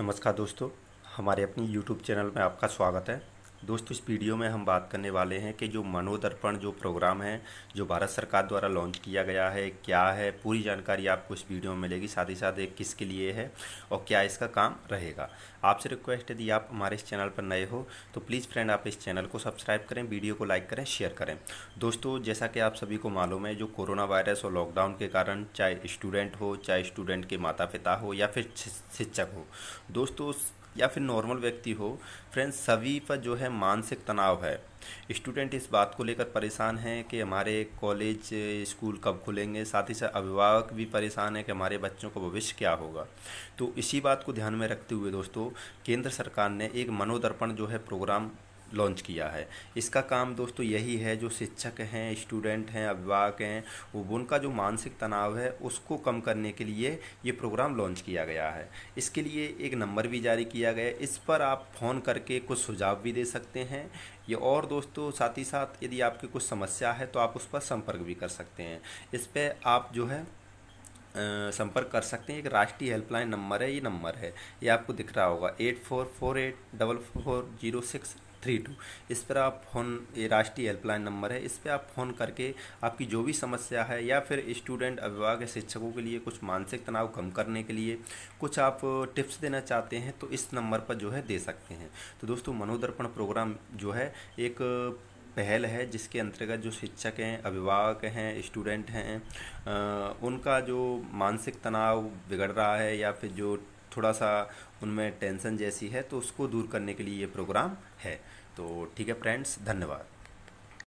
नमस्कार दोस्तों हमारे अपनी यूट्यूब चैनल में आपका स्वागत है दोस्तों इस वीडियो में हम बात करने वाले हैं कि जो मनोदर्पण जो प्रोग्राम है जो भारत सरकार द्वारा लॉन्च किया गया है क्या है पूरी जानकारी आपको इस वीडियो में मिलेगी साथ ही साथ एक किसके लिए है और क्या इसका काम रहेगा आपसे रिक्वेस्ट यदि आप हमारे इस चैनल पर नए हो तो प्लीज़ फ्रेंड आप इस चैनल को सब्सक्राइब करें वीडियो को लाइक करें शेयर करें दोस्तों जैसा कि आप सभी को मालूम है जो कोरोना वायरस और लॉकडाउन के कारण चाहे स्टूडेंट हो चाहे स्टूडेंट के माता पिता हो या फिर शिक्षक हो दोस्तों या फिर नॉर्मल व्यक्ति हो फ्रेंड्स सभी पर जो है मानसिक तनाव है स्टूडेंट इस बात को लेकर परेशान हैं कि हमारे कॉलेज स्कूल कब खुलेंगे साथ ही साथ अभिभावक भी परेशान हैं कि हमारे बच्चों का भविष्य क्या होगा तो इसी बात को ध्यान में रखते हुए दोस्तों केंद्र सरकार ने एक मनोदर्पण जो है प्रोग्राम लॉन्च किया है इसका काम दोस्तों यही है जो शिक्षक हैं स्टूडेंट हैं अभिभावक हैं वो उनका जो मानसिक तनाव है उसको कम करने के लिए ये प्रोग्राम लॉन्च किया गया है इसके लिए एक नंबर भी जारी किया गया है इस पर आप फ़ोन करके कुछ सुझाव भी दे सकते हैं ये और दोस्तों साथ ही साथ यदि आपकी कुछ समस्या है तो आप उस पर संपर्क भी कर सकते हैं इस पर आप जो है संपर्क कर सकते हैं एक राष्ट्रीय हेल्पलाइन नंबर है ये नंबर है ये आपको दिख रहा होगा eight four four eight double four zero six three two इस पर आप फ़ोन ये राष्ट्रीय हेल्पलाइन नंबर है इस पर आप फ़ोन करके आपकी जो भी समस्या है या फिर स्टूडेंट अभिभावक या शिक्षकों के लिए कुछ मानसिक तनाव कम करने के लिए कुछ आप टिप्स देना चाहते हैं तो इस नंबर पर जो है दे सकते हैं तो दोस्तों मनोदर्पण प्रोग्राम जो है एक पहल है जिसके अंतर्गत जो शिक्षक हैं अभिभावक हैं स्टूडेंट हैं उनका जो मानसिक तनाव बिगड़ रहा है या फिर जो थोड़ा सा उनमें टेंशन जैसी है तो उसको दूर करने के लिए ये प्रोग्राम है तो ठीक है फ्रेंड्स धन्यवाद